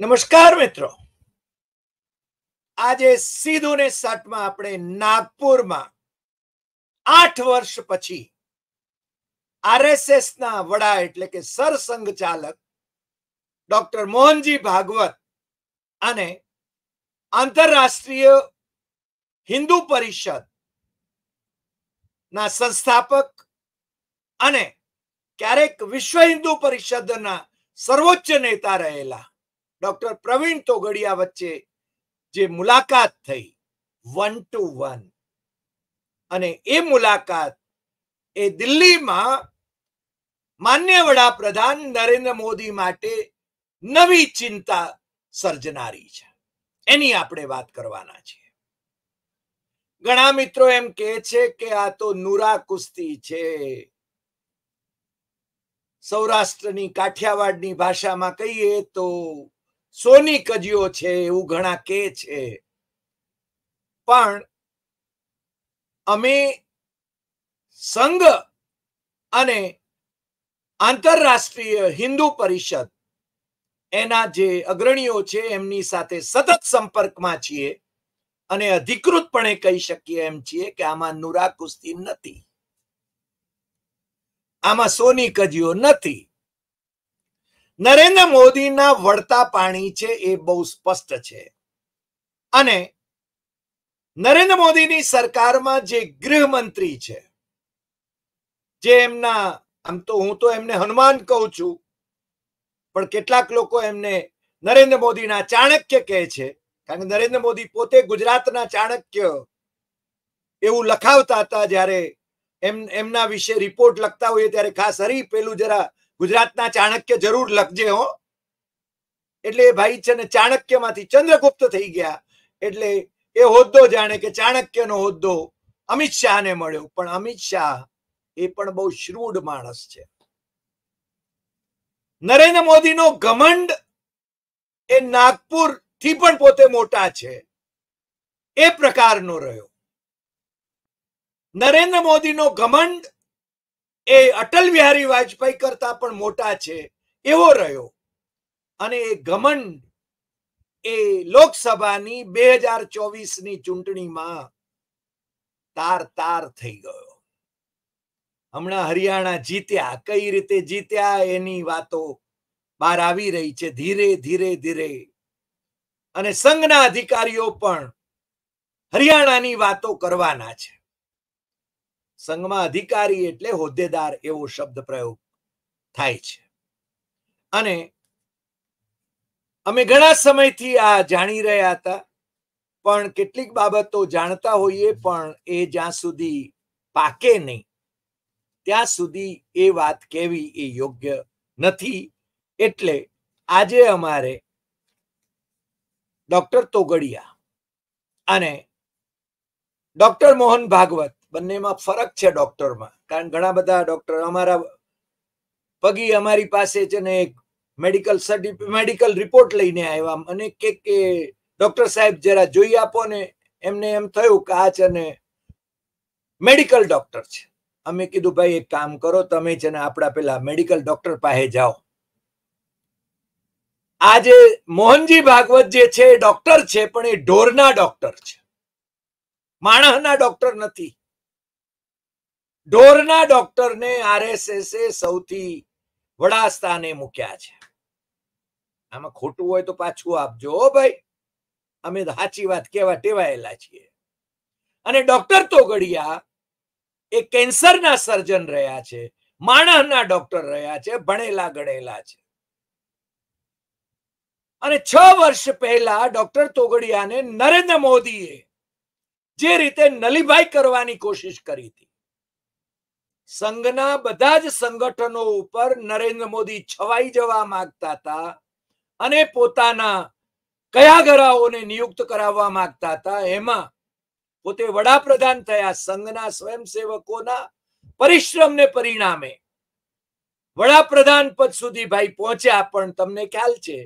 નમસ્કાર મિત્રો આજે સીધું ને સાટમાં આપણે નાગપુરમાં આઠ વર્ષ પછી આરએસએસ ના વડા એટલે કે સરસંઘ ચાલક ડોક્ટર મોહનજી ભાગવત અને આંતરરાષ્ટ્રીય હિન્દુ પરિષદ ના સંસ્થાપક અને ક્યારેક વિશ્વ હિન્દુ પરિષદના સર્વોચ્ચ નેતા રહેલા ડોક્ટર પ્રવીણ તોગડિયા વચ્ચે જે મુલાકાત થઈ વન ટુ વન અને એ મુલાકાત એ દિલ્હીમાં માન્ય વડાપ્રધાન નરેન્દ્ર મોદી માટે નવી ચિંતા સર્જનારી છે એની આપણે વાત કરવાના છીએ ઘણા મિત્રો એમ કે છે કે આ તો નુરા કુસ્તી છે સૌરાષ્ટ્રની કાઠિયાવાડની ભાષામાં કહીએ તો સોની કજીઓ છે એવું ઘણા કે છે પણ અમે સંઘ અને આંતરરાષ્ટ્રીય હિન્દુ પરિષદ એના જે અગ્રણીઓ છે એમની સાથે સતત સંપર્કમાં છીએ અને અધિકૃતપણે કહી શકીએ એમ છીએ કે આમાં નુરા કુસ્તી નથી આમાં સોની કજીઓ નથી નરેન્દ્ર મોદીના વળતા પાણી છે એ બહુ સ્પષ્ટ છે અને નરેન્દ્ર મોદીની સરકારમાં જે ગૃહમંત્રી છે જે એમના આમ તો હું તો એમને હનુમાન કહું છું પણ કેટલાક લોકો એમને નરેન્દ્ર મોદીના ચાણક્ય કહે છે કારણ કે નરેન્દ્ર મોદી પોતે ગુજરાતના ચાણક્ય એવું લખાવતા હતા જ્યારે એમ એમના વિશે રિપોર્ટ લખતા હોઈએ ત્યારે ખાસ હરી પેલું જરા ગુજરાતના ચાણક્ય જરૂર લખજે હો એટલે એ ભાઈ છે ને ચાણક્યમાંથી ચંદ્રગુપ્ત થઈ ગયા એટલે એ હોદ્દો જાણે કે ચાણક્યનો હોદ્દો અમિત શાહને મળ્યો પણ અમિત શાહ એ પણ બહુ શ્રૂડ માણસ છે નરેન્દ્ર મોદીનો ઘમંડ એ નાગપુર થી પણ પોતે મોટા છે એ પ્રકારનો રહ્યો નરેન્દ્ર મોદી નો ઘમંડ એ અટલ બિહારી વાજપેયી કરતા પણ મોટા છે એવો રહ્યો અને એ ઘમંડ એ લોકસભાની બે હજાર ચોવીસની ચૂંટણીમાં તાર તાર થઈ ગયો હમણાં હરિયાણા જીત્યા કઈ રીતે જીત્યા એની વાતો બહાર આવી રહી છે ધીરે ધીરે ધીરે અને સંઘના અધિકારીઓ પણ હરિયાણાની વાતો કરવાના છે સંઘમાં અધિકારી એટલે હોદ્દેદાર એવો શબ્દ પ્રયોગ થાય છે અને અમે ઘણા સમયથી આ જાણી રહ્યા હતા પણ કેટલીક બાબતો જાણતા હોઈએ પણ એ જ્યાં સુધી પાકે નહીં ત્યાં સુધી એ વાત કહેવી એ યોગ્ય નથી એટલે આજે અમારે ડોક્ટર તોગડિયા અને ડોક્ટર મોહન ભાગવત બંનેમાં ફરક છે ડોક્ટરમાં કારણ ઘણા બધા ડોક્ટર અમારા પગી અમારી પાસે છે ને એક મેડિકલ મેડિકલ રિપોર્ટ લઈને આવ્યા અને કે કે ડોક્ટર સાહેબ જરા જોઈ આપો ને એમને એમ થયું કે આ છે ને મેડિકલ ડોક્ટર છે અમે કીધું ભાઈ એક કામ કરો તમે છે ને આપણા પેલા મેડિકલ ડોક્ટર પાસે જાઓ આજે મોહનજી ભાગવત જે છે એ ડોક્ટર છે પણ એ ઢોરના ડોક્ટર છે માણસના ડોક્ટર નથી ઢોરના ડોક્ટરને આરએસએસે સૌથી વડા સ્થાને મૂક્યા છે આમાં ખોટું હોય તો પાછું આપજો ભાઈ અમે સાચી વાત કેવા ટેવાયેલા છીએ અને ડોક્ટર તોગડિયા એ કેન્સરના સર્જન રહ્યા છે માણસના ડોક્ટર રહ્યા છે ભણેલા ગણેલા છે અને છ વર્ષ પહેલા ડોક્ટર તોગડિયાને નરેન્દ્ર મોદીએ જે રીતે નલીભાઈ કરવાની કોશિશ કરી હતી સંઘના બધા જ સંગઠનો ઉપર નરેન્દ્ર મોદી છવાઈ જવા માંગતા હતા અને પોતાના કયા ગરાઓને નિયુક્ત કરાવવા માંગતા હતા એમાં પોતે વડાપ્રધાન થયા સંઘના સ્વયંસેવકોના પરિશ્રમને પરિણામે વડાપ્રધાન પદ સુધી ભાઈ પહોંચ્યા પણ તમને ખ્યાલ છે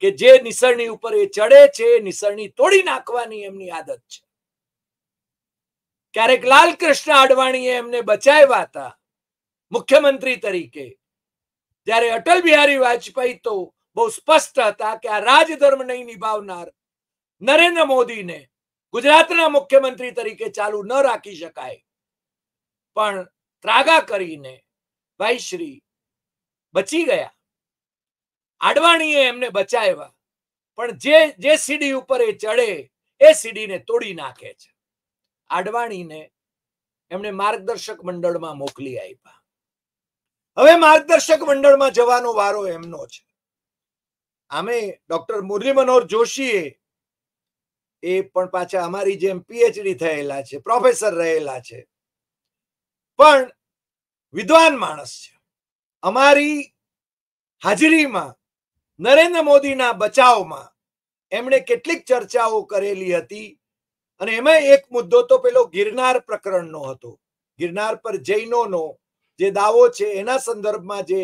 કે જે નિસરણી ઉપર એ ચડે છે નિસરણી તોડી નાખવાની એમની આદત છે ક્યારેક લાલકૃષ્ણ આડવાણીએ એમને બચાવ્યા હતા મુખ્યમંત્રી તરીકે જ્યારે અટલ બિહારી વાજપેયી તો બહુ સ્પષ્ટ હતા કે આ રાજધર્મ નહીં નિભાવનાર નરેન્દ્ર મોદીને ગુજરાતના મુખ્યમંત્રી તરીકે ચાલુ ન રાખી શકાય પણ ત્રાગા કરીને ભાઈ શ્રી બચી ગયા અડવાણીએ એમને બચાવ્યા પણ જે જે સીડી ઉપર એ ચડે એ સીડીને તોડી નાખે છે આડવાણીને એમને માર્ગદર્શક મંડળમાં મોકલી આપ્યા હવે માર્ગદર્શક મંડળમાં જવાનો વારો એમનો છે આમે ડોક્ટર મુરલી મનોહર જોશીએ એ પણ પાછા અમારી જેમ પીએચડી થયેલા છે પ્રોફેસર રહેલા છે પણ વિદ્વાન માણસ છે અમારી હાજરીમાં નરેન્દ્ર મોદીના બચાવમાં એમણે કેટલીક ચર્ચાઓ કરેલી હતી અને એમાં એક મુદ્દો તો પેલો ગિરનાર પ્રકરણનો હતો ગિરનાર પર જૈનોનો જે દાવો છે એના સંદર્ભમાં જે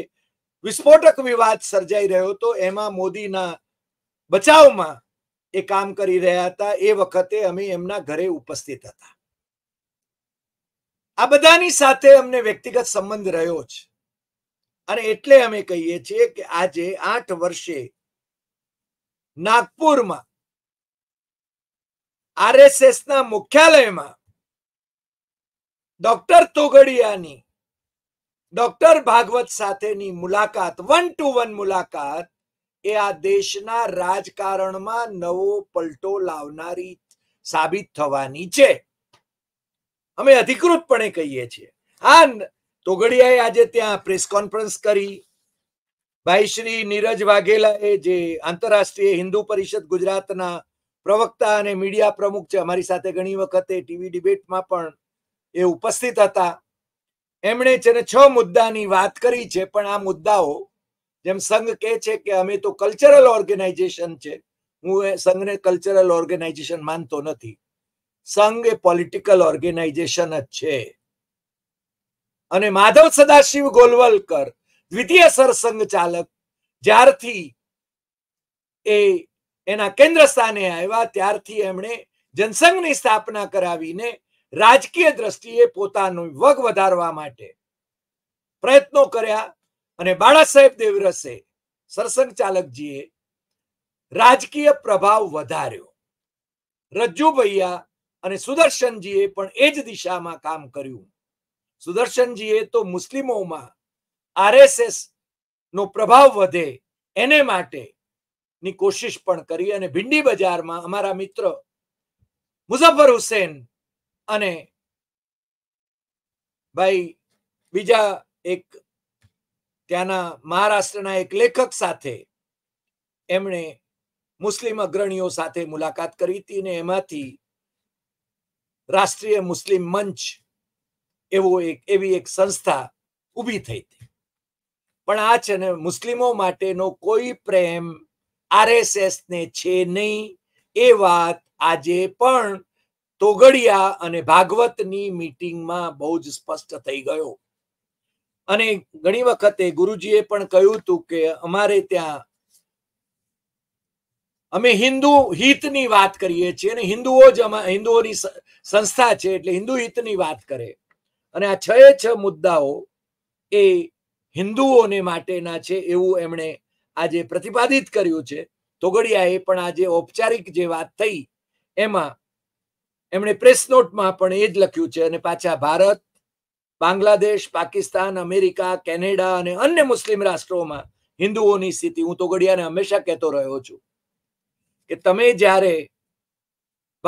વિસ્ફોટક વિવાદ સર્જાઈ રહ્યો હતો એમાં મોદીના બચાવમાં એ કામ કરી રહ્યા હતા એ વખતે અમે એમના ઘરે ઉપસ્થિત હતા આ બધાની સાથે અમને વ્યક્તિગત સંબંધ રહ્યો છે અને એટલે અમે કહીએ છીએ કે આજે આઠ વર્ષે નાગપુરમાં આરએસએસ ના મુખ્યાલયમાં ડોક્ટર તોગડિયાની ડોક્ટર ભાગવત સાથેની મુલાકાત વન ટુ વન મુલાકાત એ આ દેશના રાજકારણમાં નવો પલટો લાવનારી સાબિત થવાની છે અમે અધિકૃતપણે કહીએ છીએ આ તોગડિયાએ આજે ત્યાં પ્રેસ કોન્ફરન્સ કરી ભાઈ શ્રી નીરજ વાઘેલાએ જે આંતરરાષ્ટ્રીય હિન્દુ પરિષદ ગુજરાતના પ્રવક્તા અને મીડિયા પ્રમુખ છે અમારી સાથે ઘણી વખતે ટીવી ડિબેટમાં પણ એ ઉપસ્થિત હતા એમણે છે ને છ મુદ્દાની વાત કરી છે પણ આ મુદ્દાઓ જેમ સંઘ કહે છે કે અમે તો કલ્ચરલ ઓર્ગેનાઇઝેશન છે હું એ સંઘને કલ્ચરલ ઓર્ગેનાઇઝેશન માનતો નથી સંઘ એ પોલિટિકલ ઓર્ગેનાઇઝેશન જ છે અને માધવ સદાશિવ ગોલવલકર દ્વિતીય સરસંઘ ચાલક જ્યારથી એ એના કેન્દ્ર સ્થાને આવ્યા ત્યારથી એમણે જનસંઘની સ્થાપના કરાવીને રાજકીય દ્રષ્ટિએ પોતાનું વગ વધારવા માટે પ્રયત્નો કર્યા અને બાળા દેવરસે સરસંઘ ચાલકજીએ રાજકીય પ્રભાવ વધાર્યો રજ્જુ ભૈયા અને સુદર્શનજીએ પણ એ જ દિશામાં કામ કર્યું સુદર્શનજીએ તો મુસ્લિમોમાં આરએસએસ નો પ્રભાવ વધે એને માટે ની કોશિશ પણ કરી અને ભિંડી બજારમાં અમારા મિત્ર મુઝફ્ફર હુસેન અને ભાઈ બીજા એક ત્યાંના મહારાષ્ટ્રના એક લેખક સાથે એમણે મુસ્લિમ અગ્રણીઓ સાથે મુલાકાત કરી હતી અને એમાંથી રાષ્ટ્રીય મુસ્લિમ મંચ એવો એક એવી એક સંસ્થા ઊભી થઈ હતી પણ આ છે ને મુસ્લિમો માટેનો કોઈ પ્રેમ આરએસએસ ને છે નહીં એ વાત આજે પણ તોગડિયા અને ભાગવતની મીટિંગમાં બહુ જ સ્પષ્ટ થઈ ગયો અને ઘણી વખતે ગુરુજીએ પણ કહ્યું હતું કે અમારે ત્યાં અમે હિન્દુ હિતની વાત કરીએ છીએ અને હિન્દુઓ જ હિન્દુઓની સંસ્થા છે એટલે હિન્દુ હિતની વાત કરે અને આ છ છ મુદ્દાઓ એ હિન્દુઓને માટેના છે એવું એમણે આજે પ્રતિપાદિત કર્યું છે તોગડિયાએ પણ આજે ઔપચારિક જે વાત થઈ એમાં એમણે પ્રેસ નોટમાં પણ એ જ લખ્યું છે અને પાછા ભારત બાંગ્લાદેશ પાકિસ્તાન અમેરિકા કેનેડા અને અન્ય મુસ્લિમ રાષ્ટ્રોમાં હિન્દુઓની સ્થિતિ હું તોગડિયાને હંમેશા કહેતો રહ્યો છું કે તમે જ્યારે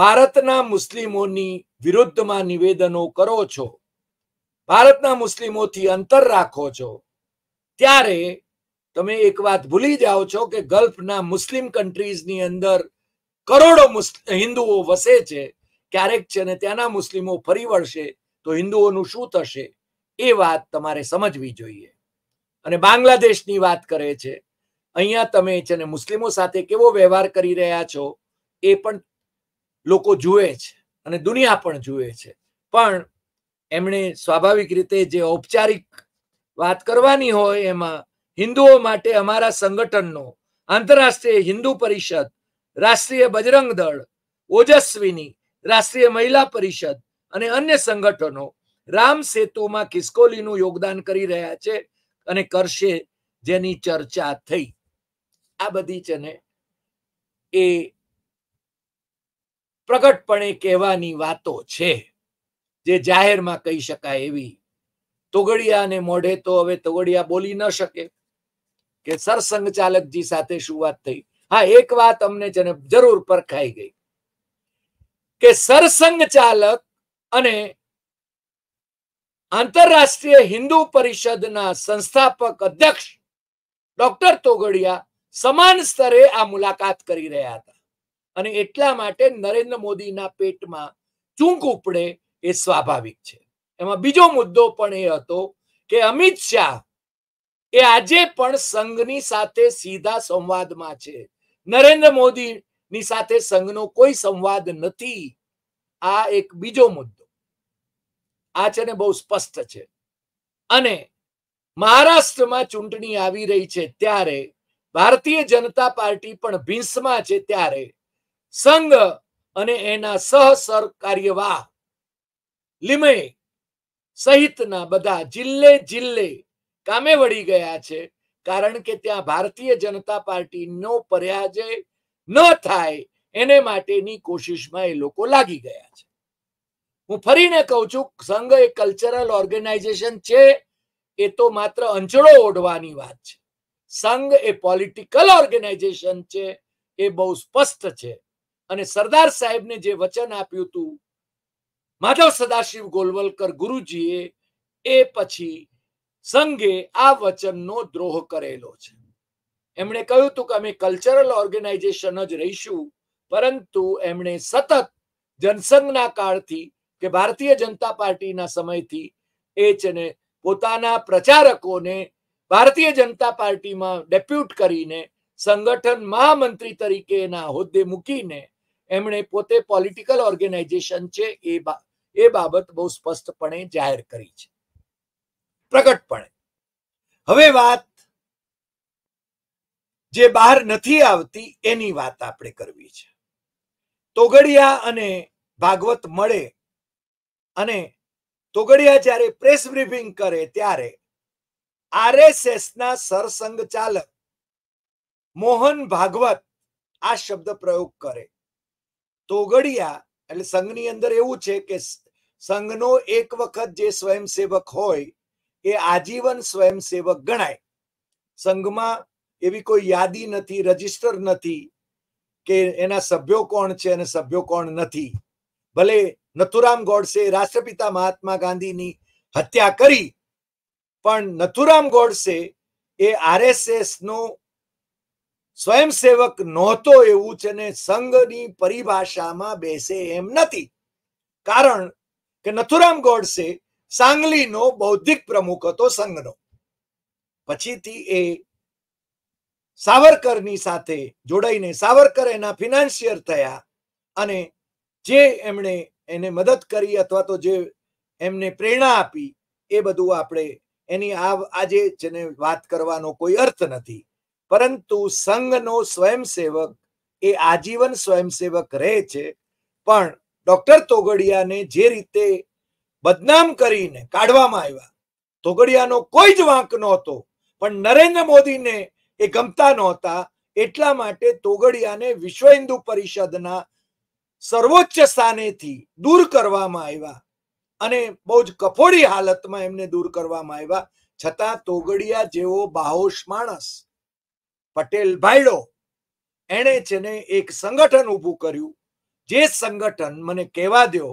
ભારતના મુસ્લિમોની વિરુદ્ધમાં નિવેદનો કરો છો ભારતના મુસ્લિમોથી અંતર રાખો છો ત્યારે તમે એક વાત ભૂલી જાઓ છો કે ગલ્ફના મુસ્લિમ કન્ટ્રીઝની અંદર કરોડો હિન્દુઓ વસે છે ક્યારેક છે ને ત્યાંના મુસ્લિમો ફરી વળશે તો હિન્દુઓનું શું થશે એ વાત તમારે સમજવી જોઈએ અને બાંગ્લાદેશની વાત કરે છે અહીંયા તમે છે ને મુસ્લિમો સાથે કેવો વ્યવહાર કરી રહ્યા છો એ પણ લોકો જુએ છે અને દુનિયા પણ જુએ છે પણ એમણે સ્વાભાવિક રીતે જે ઔપચારિક વાત કરવાની હોય એમાં હિન્દુઓ માટે અમારા સંગઠનનો આંતરરાષ્ટ્રીય હિન્દુ પરિષદ રાષ્ટ્રીય બજરંગ દળ ઓજસ્વીની રાષ્ટ્રીય મહિલા પરિષદ અને અન્ય સંગઠનો રામ સેતુમાં કિસ્કોલીનું યોગદાન કરી રહ્યા છે અને કરશે જેની ચર્ચા થઈ આ બધી છે ને એ પ્રગટપણે કહેવાની વાતો છે જે જાહેરમાં કહી શકાય એવી તોગડિયાને મોઢે તો હવે તોગડિયા બોલી ન શકે કે સરસંઘચાલકજી સાથે શરૂઆત થઈ હા એક વાત અમને છે ને જરૂર પરખાઈ ગઈ કે સરસંઘચાલક અને આંતરરાષ્ટ્રીય હિન્દુ પરિષદના સંસ્થાપક અધ્યક્ષ ડોક્ટર તોગડિયા સમાન સ્તરે આ મુલાકાત કરી રહ્યા હતા અને એટલા માટે નરેન્દ્ર મોદીના પેટમાં ચૂંક ઉપડે એ સ્વાભાવિક છે એમાં બીજો મુદ્દો પણ એ હતો કે અમિત શાહ એ આજે પણ સંઘની સાથે સીધા સંવાદમાં છે નરેન્દ્ર મોદીની સાથે સંઘનો કોઈ સંવાદ નથી આ એક બીજો મુદ્દો આ છે ને બહુ સ્પષ્ટ છે અને મહારાષ્ટ્રમાં ચૂંટણી આવી રહી છે ત્યારે ભારતીય જનતા પાર્ટી પણ ભીંસમાં છે ત્યારે સંઘ અને એના સહ કાર્યવાહ લિમે સહિતના બધા જિલ્લે જિલ્લે કામે વળી ગયા છે કારણ કે ત્યાં ભારતીય જનતા પાર્ટીનો પરાજય ન થાય એને માટેની કોશિશમાં એ લોકો લાગી ગયા છે હું ફરીને કહું છું સંઘ એ કલ્ચરલ ઓર્ગેનાઇઝેશન છે એ તો માત્ર અંચળો ઓઢવાની વાત છે સંઘ એ પોલિટિકલ ઓર્ગેનાઇઝેશન છે એ બહુ સ્પષ્ટ છે અને સરદાર સાહેબને જે વચન આપ્યું હતું માધવ સદાશિવ ગોલવલકર ગુરુજીએ એ પછી સંઘે આ વચનનો દ્રોહ કરેલો છે એમણે કહ્યું હતું કે અમે કલ્ચરલ ઓર્ગેનાઇઝેશન જ રહીશું પરંતુ એમણે સતત જનસંઘના કાળથી કે ભારતીય જનતા પાર્ટીના સમયથી એ છે પોતાના પ્રચારકોને ભારતીય જનતા પાર્ટીમાં ડેપ્યુટ કરીને સંગઠન મહામંત્રી તરીકેના હોદ્દે મૂકીને એમણે પોતે પોલિટિકલ ઓર્ગેનાઇઝેશન છે એ એ બાબત બહુ સ્પષ્ટપણે જાહેર કરી છે પ્રગટપણે હવે વાત જે બહાર નથી આવતી એની વાત આપણે કરવી છે તોગડિયા અને ભાગવત મળે અને તોગડિયા જ્યારે પ્રેસ બ્રીફિંગ કરે ત્યારે આરએસએસના સરસંઘ ચાલક મોહન ભાગવત આ શબ્દ પ્રયોગ કરે તોગડિયા એટલે સંઘની અંદર એવું છે કે સંઘનો એક વખત જે સ્વયંસેવક હોય એ આજીવન સ્વયંસેવક ગણાય સંઘમાં એવી કોઈ યાદી નથી રજીસ્ટર નથી કે એના સભ્યો કોણ છે અને સભ્યો કોણ નથી ભલે નથુરામ ગોડસે રાષ્ટ્રપિતા મહાત્મા ગાંધીની હત્યા કરી પણ નથુરામ ગોડસે એ આરએસએસ નો સ્વયંસેવક નહોતો એવું છે ને સંઘની પરિભાષામાં બેસે એમ નથી કારણ કે નથુરામ ગોડસે સાંગલીનો બૌદ્ધિક પ્રમુખ હતો સંઘનો પછીથી એ સાવરકરની સાથે જોડાઈને સાવરકર એના ફિનાન્શિયર થયા અને જે એમણે એને મદદ કરી અથવા તો જે એમને પ્રેરણા આપી એ બધું આપણે એની આ આજે જેને વાત કરવાનો કોઈ અર્થ નથી પરંતુ સંઘનો સ્વયંસેવક એ આજીવન સ્વયંસેવક રહે છે પણ ડોક્ટર તોગડિયાને જે રીતે બદનામ કરીને કાઢવામાં આવ્યા તોગડિયાનો કોઈ જ વાંક નહોતો પણ નરેન્દ્ર મોદીને એ ગમતા નહોતા એટલા માટે તોગડિયાને વિશ્વ હિન્દુ પરિષદના સર્વોચ્ચ સ્થાનેથી દૂર કરવામાં આવ્યા અને બહુ જ કફોડી હાલતમાં એમને દૂર કરવામાં આવ્યા છતાં તોગડિયા જેવો બાહોશ માણસ પટેલ ભાઈડો એણે છે ને એક સંગઠન ઊભું કર્યું જે સંગઠન મને કહેવા દો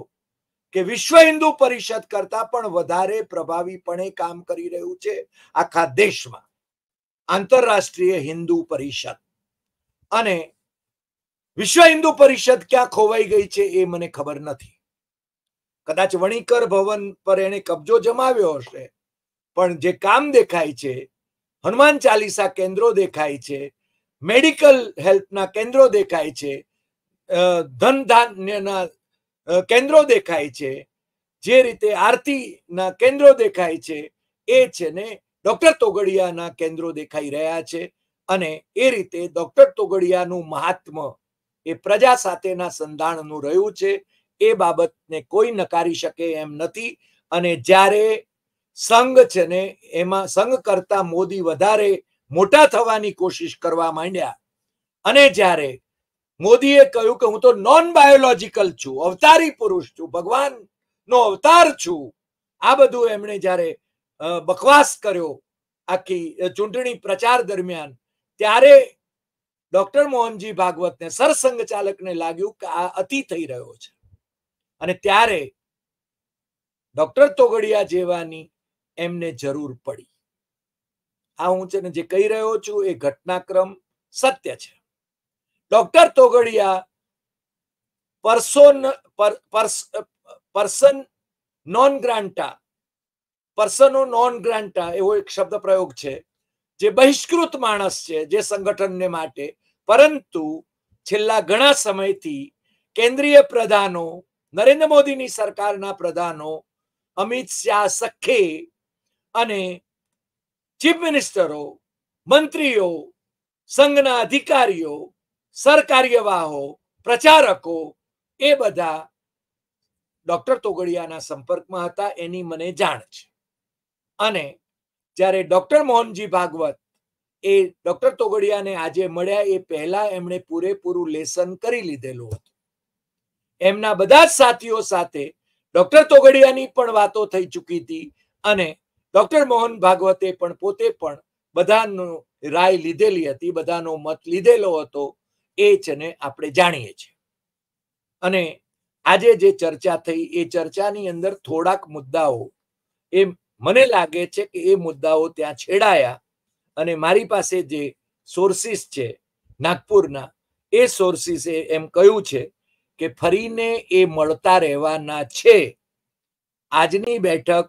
કે વિશ્વ હિન્દુ પરિષદ કરતા પણ વધારે પ્રભાવીપણે કામ કરી રહ્યું છે આખા દેશમાં આંતરરાષ્ટ્રીય હિન્દુ પરિષદ અને વિશ્વ હિન્દુ પરિષદ ક્યાં ખોવાઈ ગઈ છે એ મને ખબર નથી કદાચ વણિકર ભવન પર એને કબજો જમાવ્યો હશે પણ જે કામ દેખાય છે હનુમાન ચાલીસા કેન્દ્રો દેખાય છે મેડિકલ હેલ્થના કેન્દ્રો દેખાય છે ધન ધાન્યના કેન્દ્રો દેખાય છે જે રીતે આરતીના કેન્દ્રો દેખાય છે એ છે ને ડોક્ટર તોગડિયાના કેન્દ્રો દેખાઈ રહ્યા છે અને એ રીતે ડોક્ટર તોગડિયાનું મહાત્મ એ પ્રજા સાથેના સંધાણનું રહ્યું છે એ બાબતને કોઈ નકારી શકે એમ નથી અને જ્યારે સંઘ છે ને એમાં સંઘ કરતા મોદી વધારે મોટા થવાની કોશિશ કરવા માંડ્યા અને જ્યારે મોદીએ કહ્યું કે હું તો નોન બાયોલોજીકલ છું અવતારી પુરુષ છું ભગવાન નો અવતાર છું આ બધું એમણે જ્યારે બકવાસ કર્યો આખી ચૂંટણી પ્રચાર દરમિયાન ત્યારે ડોક્ટર મોહનજી ભાગવતને સરસંઘ ચાલકને લાગ્યું કે આ અતિ થઈ રહ્યો છે અને ત્યારે ડોક્ટર તોગડિયા જેવાની એમને જરૂર પડી આ હું છે ને જે કહી રહ્યો છું એ ઘટનાક્રમ સત્ય છે doctor Togadia person person non grata persona non grata એવો એક શબ્દ પ્રયોગ છે જે બહિષ્કૃત માણસ છે જે સંગઠનને માટે પરંતુ છેલ્લા ઘણા સમયથી કેન્દ્રીય પ્રધાનો નરેન્દ્ર મોદીની સરકારના પ્રધાનો અમિત શાહ સખે અને ચીફ મિનિસ્ટરો મંત્રીઓ સંઘના અધિકારીઓ સરકાર્યવાહો પ્રચારકો એ બધા ડોક્ટર તોગડિયાના સંપર્કમાં હતા એની મને જાણ છે અને જ્યારે ડોક્ટર મોહનજી ભાગવત એ ડોક્ટર તોગડિયાને આજે મળ્યા એ પહેલા એમણે પૂરેપૂરું લેસન કરી લીધેલું હતું એમના બધા જ સાથીઓ સાથે ડોક્ટર તોગડિયાની પણ વાતો થઈ ચૂકી હતી અને ડોક્ટર મોહન ભાગવતે પણ પોતે પણ બધાનો રાય લીધેલી હતી બધાનો મત લીધેલો હતો એ છે આપણે જાણીએ છીએ અને આજે જે ચર્ચા થઈ એ ચર્ચાની અંદર થોડાક મુદ્દાઓ એ મને લાગે છે કે એ મુદ્દાઓ ત્યાં છેડાયા અને મારી પાસે જે સોર્સિસ છે નાગપુરના એ સોર્સિસે એમ કહ્યું છે કે ફરીને એ મળતા રહેવાના છે આજની બેઠક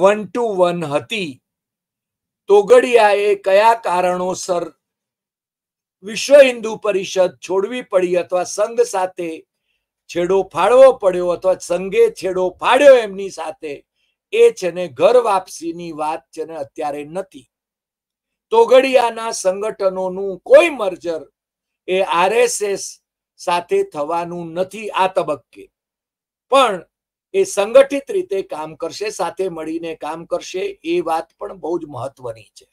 વન ટુ વન હતી તોગડિયાએ કયા કારણોસર વિશ્વ હિન્દુ પરિષદ છોડવી પડી અથવા સંઘ સાથે છેડો ફાળવો પડ્યો અથવા સંઘે છેડો ફાડ્યો એમની સાથે એ છે ને ઘર વાપસીની વાત છે ને અત્યારે નથી તોગડિયાના સંગઠનોનું કોઈ મર્જર એ આરએસએસ સાથે થવાનું નથી આ તબક્કે પણ એ સંગઠિત રીતે કામ કરશે સાથે મળીને કામ કરશે એ વાત પણ બહુ જ મહત્વની છે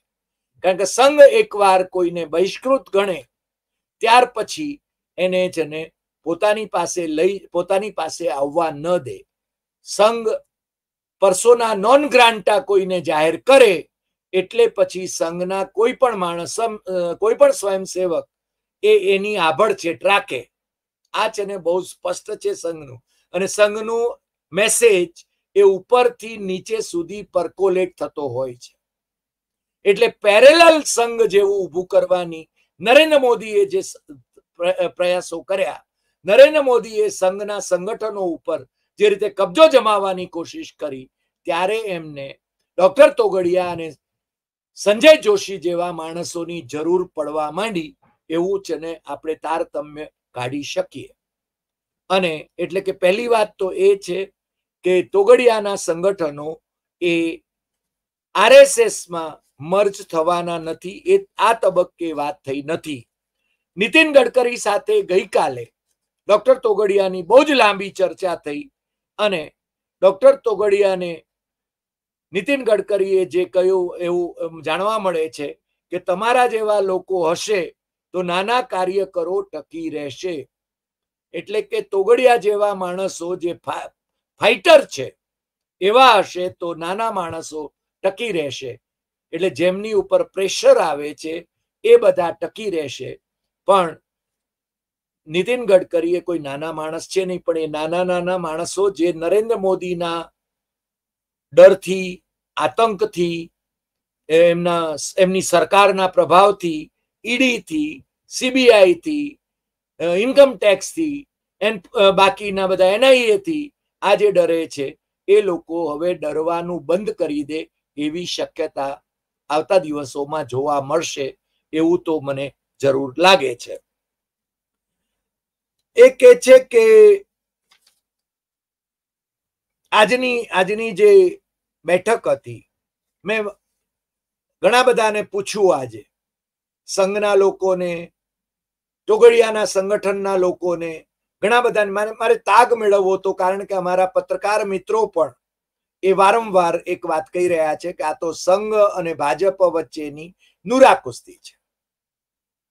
કારણ કે સંઘ એકવાર કોઈને બહિષ્કૃત ગણે ત્યાર પછી એને જેને પોતાની પાસે લઈ પોતાની પાસે આવવા ન દે સંઘ પરસોના નોન ગ્રાન્ટા કોઈને જાહેર કરે એટલે પછી સંઘના કોઈ પણ માણસ કોઈ પણ સ્વયંસેવક એ એની આભળ છે ટ્રાકે આ છે ને બહુ સ્પષ્ટ છે સંઘનું અને સંઘનું મેસેજ એ ઉપરથી નીચે સુધી પરકોલેટ થતો હોય છે એટલે પેરેલલ સંઘ જેવું ઊભું કરવાની નરેન્દ્ર મોદીએ જે પ્રયાસો કર્યા નરેન્દ્ર મોદીએ સંઘના સંગઠનો ઉપર જે રીતે કબજો જમાવવાની કોશિશ કરી ત્યારે એમને ડોક્ટર તોગડિયા અને સંજય જોશી જેવા માણસોની જરૂર પડવા માંડી એવું છે ને આપણે તારતમ્ય કાઢી શકીએ અને એટલે કે પહેલી વાત તો એ છે કે તોગડિયાના સંગઠનો એ આરએસએસમાં મર્જ થવાના નથી એ આ તબક્કે વાત થઈ નથી નીતિન ગડકરી સાથે ગઈકાલે ડોક્ટર તોગડિયાની બહુ જ લાંબી ચર્ચા થઈ અને ડોક્ટર તોગડિયાને નીતિન ગડકરીએ જે કહ્યું એવું જાણવા મળે છે કે તમારા જેવા લોકો હશે તો નાના કાર્યકરો ટકી રહેશે એટલે કે તોગડિયા જેવા માણસો જે ફાઇટર છે એવા હશે તો નાના માણસો ટકી રહેશે એટલે જેમની ઉપર પ્રેશર આવે છે એ બધા ટકી રહેશે પણ નીતિન ગડકરી એ કોઈ નાના માણસ છે નહીં પણ એ નાના નાના માણસો જે નરેન્દ્ર મોદીના ડરથી આતંકથી એમના એમની સરકારના પ્રભાવથી ઈડીથી સીબીઆઈથી ઇન્કમ ટેક્સથી એન બાકીના બધા એનઆઈએથી જે ડરે છે એ લોકો હવે ડરવાનું બંધ કરી દે એવી શક્યતા આવતા દિવસોમાં જોવા મળશે એવું તો મને જરૂર લાગે છે એ કે છે કે આજની આજની જે બેઠક હતી મેં ઘણા બધાને પૂછ્યું આજે સંઘના લોકોને ટોગડિયાના સંગઠનના લોકોને ઘણા બધાને મારે મારે તાગ મેળવવો હતો કારણ કે અમારા પત્રકાર મિત્રો પણ એ વારંવાર એક વાત કહી રહ્યા છે કે આ તો સંઘ અને ભાજપ વચ્ચેની નુરા કુસ્તી છે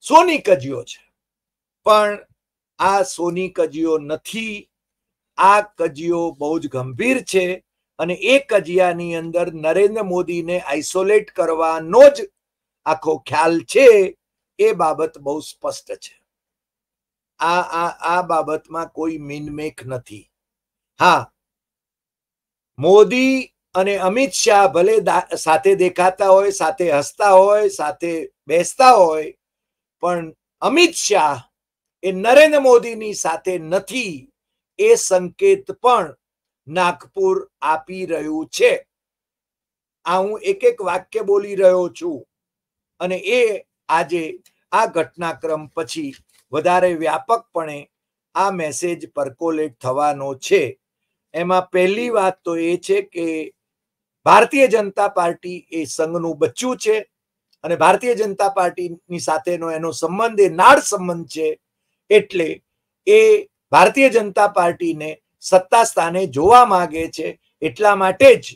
સોની કજિયો છે પણ આ સોની કજીઓ નથી આ કજિયો બહુ જ ગંભીર છે અને એ કજિયાની અંદર નરેન્દ્ર મોદીને આઇસોલેટ કરવાનો જ આખો ખ્યાલ છે એ બાબત બહુ સ્પષ્ટ છે આ આ આ બાબતમાં કોઈ મીનમેક નથી હા મોદી અને અમિત શાહ ભલે સાથે દેખાતા હોય સાથે હસતા હોય સાથે બેસતા હોય પણ અમિત શાહ એ નરેન્દ્ર મોદીની સાથે નથી એ સંકેત પણ નાગપુર આપી રહ્યું છે આ હું એક એક વાક્ય બોલી રહ્યો છું અને એ આજે આ ઘટનાક્રમ પછી વધારે વ્યાપકપણે આ મેસેજ પરકોલેટ થવાનો છે એમાં પહેલી વાત તો એ છે કે ભારતીય જનતા પાર્ટી એ સંઘનું બચ્ચું છે અને ભારતીય જનતા પાર્ટીની સાથેનો એનો સંબંધ એ નાળ સંબંધ છે એટલે એ ભારતીય જનતા પાર્ટીને સત્તા સ્થાને જોવા માંગે છે એટલા માટે જ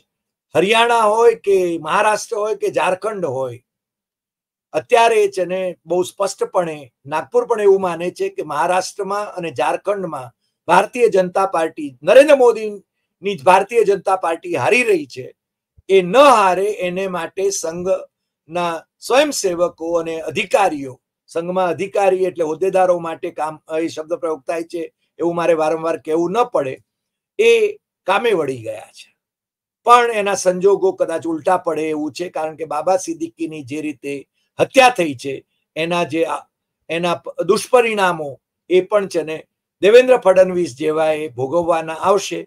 હરિયાણા હોય કે મહારાષ્ટ્ર હોય કે ઝારખંડ હોય અત્યારે છે ને બહુ સ્પષ્ટપણે નાગપુર પણ એવું માને છે કે મહારાષ્ટ્રમાં અને ઝારખંડમાં ભારતીય જનતા પાર્ટી નરેન્દ્ર મોદીની ભારતીય જનતા પાર્ટી હારી રહી છે એ ન હારે એને માટે સંઘના સ્વયંસેવકો અને અધિકારીઓ સંઘમાં અધિકારી એટલે હોદ્દેદારો માટે કામ એ શબ્દ પ્રયોગ થાય છે એવું મારે વારંવાર કહેવું ન પડે એ કામે વળી ગયા છે પણ એના સંજોગો કદાચ ઉલટા પડે એવું છે કારણ કે બાબા સિદ્દીકીની જે રીતે હત્યા થઈ છે એના જે એના દુષ્પરિણામો એ પણ છે ને દેવેન્દ્ર ફડણવીસ જેવા એ ભોગવવાના આવશે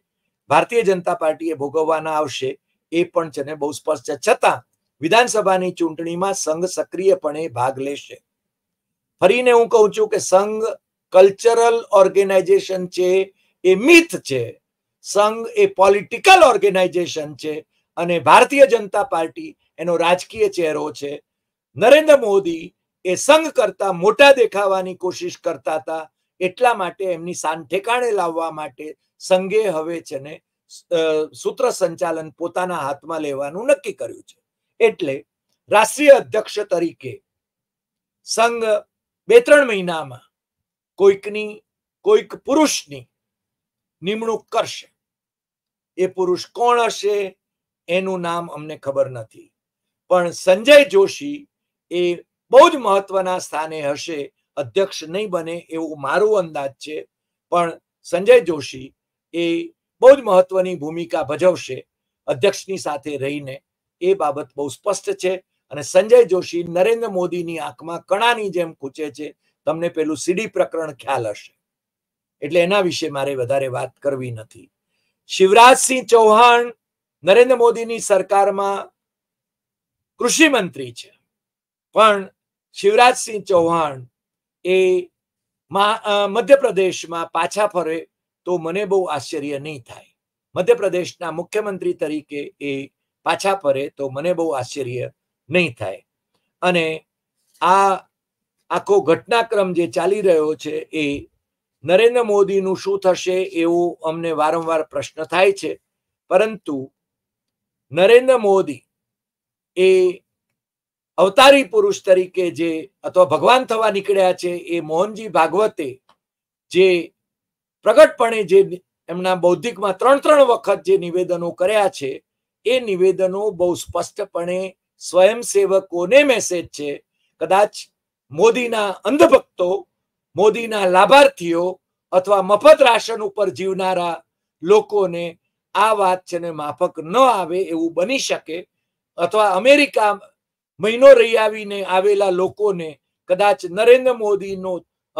ભારતીય જનતા પાર્ટીએ ભોગવવાના આવશે એ પણ છે ને બહુ સ્પષ્ટ છે છતાં વિધાનસભાની ચૂંટણીમાં સંઘ સક્રિયપણે ભાગ લેશે ફરીને હું કહું છું કે સંઘ કલ્ચરલ ઓર્ગેનાઇઝેશન છે એ મિથ છે સંઘ એ પોલિટિકલ ઓર્ગેનાઇઝેશન છે અને ભારતીય જનતા પાર્ટી એનો રાજકીય ચહેરો છે નરેન્દ્ર મોદી એ સંઘ કરતા મોટા દેખાવાની કોશિશ કરતા હતા એટલા માટે એમની સાન ઠેકાણે લાવવા માટે સંઘે હવે છે ને સૂત્ર સંચાલન પોતાના હાથમાં લેવાનું નક્કી કર્યું છે એટલે રાષ્ટ્રીય અધ્યક્ષ તરીકે સંઘ બે ત્રણ મહિનામાં કોઈકની કોઈક પુરુષની નિમણૂક કરશે એ પુરુષ કોણ હશે એનું નામ અમને ખબર નથી પણ સંજય જોશી એ બહુ જ મહત્વના સ્થાને હશે અધ્યક્ષ નહીં બને એવું મારું અંદાજ છે પણ સંજય જોશી એ બહુ જ મહત્વની ભૂમિકા ભજવશે અધ્યક્ષની સાથે રહીને એ બાબત બહુ સ્પષ્ટ છે અને સંજય જોશી નરેન્દ્ર મોદીની આંખમાં કણાની જેમ ખૂચે છે તમને પેલું સીડી પ્રકરણ ખ્યાલ હશે એટલે એના વિશે મારે વધારે વાત કરવી નથી શિવરાજસિંહ ચૌહાણ નરેન્દ્ર મોદીની સરકારમાં કૃષિ મંત્રી છે પણ શિવરાજસિંહ ચૌહાણ એ મધ્યપ્રદેશમાં પાછા ફરે તો મને બહુ આશ્ચર્ય નહીં થાય મધ્યપ્રદેશના મુખ્યમંત્રી તરીકે એ પાછા ફરે તો મને બહુ આશ્ચર્ય નહીં થાય અને આ આખો ઘટનાક્રમ જે ચાલી રહ્યો છે એ નરેન્દ્ર મોદીનું શું થશે એવો અમને વારંવાર પ્રશ્ન થાય છે પરંતુ નરેન્દ્ર મોદી એ અવતારી પુરુષ તરીકે જે અથવા ભગવાન થવા નીકળ્યા છે એ મોહનજી ભાગવતે જે પ્રગટપણે જે એમના બૌદ્ધિકમાં ત્રણ ત્રણ વખત જે નિવેદનો કર્યા છે એ નિવેદનો બહુ સ્પષ્ટપણે સ્વયંસેવકોને મેસેજ છે કદાચ મોદીના અંધભક્તો મોદીના લાભાર્થીઓ અથવા મફત રાશન ઉપર જીવનારા લોકોને આ વાત છે ને માફક ન આવે એવું બની શકે અથવા અમેરિકા મહિનો રહી આવીને આવેલા લોકોને કદાચ નરેન્દ્ર મોદીનો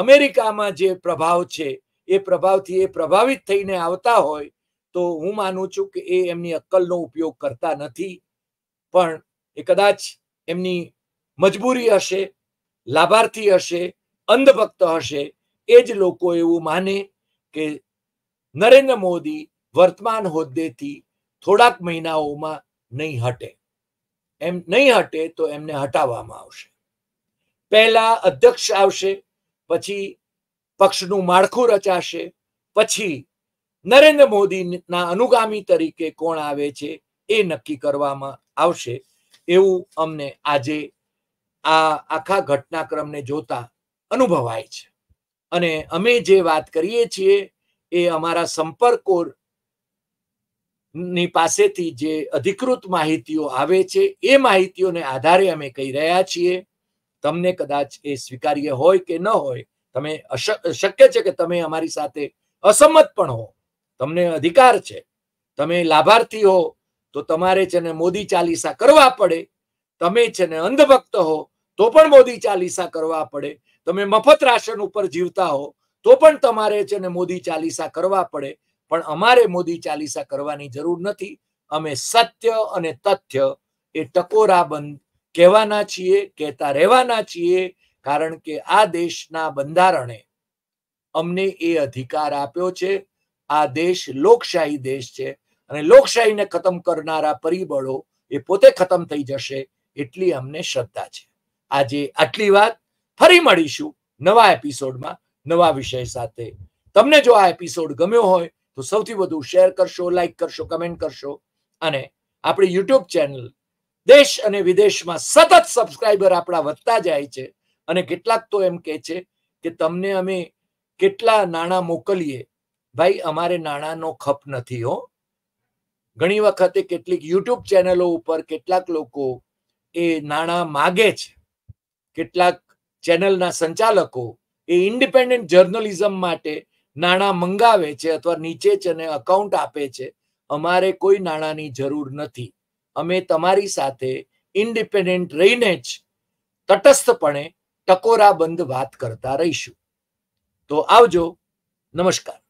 અમેરિકામાં જે પ્રભાવ છે એ પ્રભાવથી એ પ્રભાવિત થઈને આવતા હોય તો હું માનું છું કે એ એમની અક્કલનો ઉપયોગ કરતા નથી પણ એ કદાચ એમની મજબૂરી હશે લાભાર્થી હશે અંધભક્ત હશે એ જ લોકો એવું માને કે નરેન્દ્ર મોદી વર્તમાન હોદ્દેથી થોડાક મહિનાઓમાં નહીં હટે એમ નહીં હટે તો એમને હટાવવામાં આવશે પહેલા અધ્યક્ષ આવશે પછી પક્ષનું માળખું રચાશે પછી નરેન્દ્ર મોદીના અનુગામી તરીકે કોણ આવે છે એ નક્કી કરવામાં આવશે એવું અમને આજે આ આખા ઘટનાક્રમને જોતા અનુભવાય છે અને અમે જે વાત કરીએ છીએ એ અમારા સંપર્કો ની પાસેથી જે અધિકૃત માહિતીઓ આવે છે એ માહિતીઓને આધારે અમે કહી રહ્યા છીએ તમને કદાચ એ સ્વીકાર્ય હોય કે ન હોય તમે શક્ય છે કે તમે અમારી સાથે અસંમત પણ હો તમને અધિકાર છે તમે લાભાર્થી હો તો તમારે છે ને મોદી ચાલીસા કરવા પડે તમે છે ને અંધભક્ત હો તો પણ મોદી ચાલીસા કરવા પડે તમે મફત રાશન ઉપર જીવતા હો તો પણ તમારે છે ને મોદી ચાલીસા કરવા પડે પણ અમારે મોદી ચાલીસા કરવાની જરૂર નથી અમે સત્ય અને તથ્ય એ ટકોરાબંધ કહેવાના છીએ કહેતા રહેવાના છીએ કારણ કે આ દેશના બંધારણે અમને એ અધિકાર આપ્યો છે આ દેશ લોકશાહી દેશ છે અને લોકશાહીને ખતમ કરનારા પરિબળો એ પોતે ખતમ થઈ જશે એટલી અમને શ્રદ્ધા છે આજે આટલી વાત ફરી મળીશું નવા એપિસોડમાં નવા વિષય સાથે તમને જો આ એપિસોડ ગમ્યો હોય તો સૌથી વધુ શેર કરશો લાઈક કરશો કમેન્ટ કરશો અને આપણી યુટ્યુબ ચેનલ દેશ અને વિદેશમાં સતત સબસ્ક્રાઇબર આપણા વધતા જાય છે અને કેટલાક તો એમ કે છે કે તમને અમે કેટલા નાણાં મોકલીએ ભાઈ અમારે નાણાંનો ખપ નથી હો ઘણી વખતે કેટલીક યુટ્યુબ ચેનલો ઉપર કેટલાક લોકો એ નાણાં માગે છે કેટલાક ચેનલના સંચાલકો એ ઇન્ડિપેન્ડન્ટ જર્નલિઝમ માટે નાણાં મંગાવે છે અથવા નીચે છે અને અકાઉન્ટ આપે છે અમારે કોઈ નાણાંની જરૂર નથી અમે તમારી સાથે ઇન્ડિપેન્ડન્ટ રહીને જ તટસ્થપણે ટકોરાબંધ વાત કરતા રહીશું તો આવજો નમસ્કાર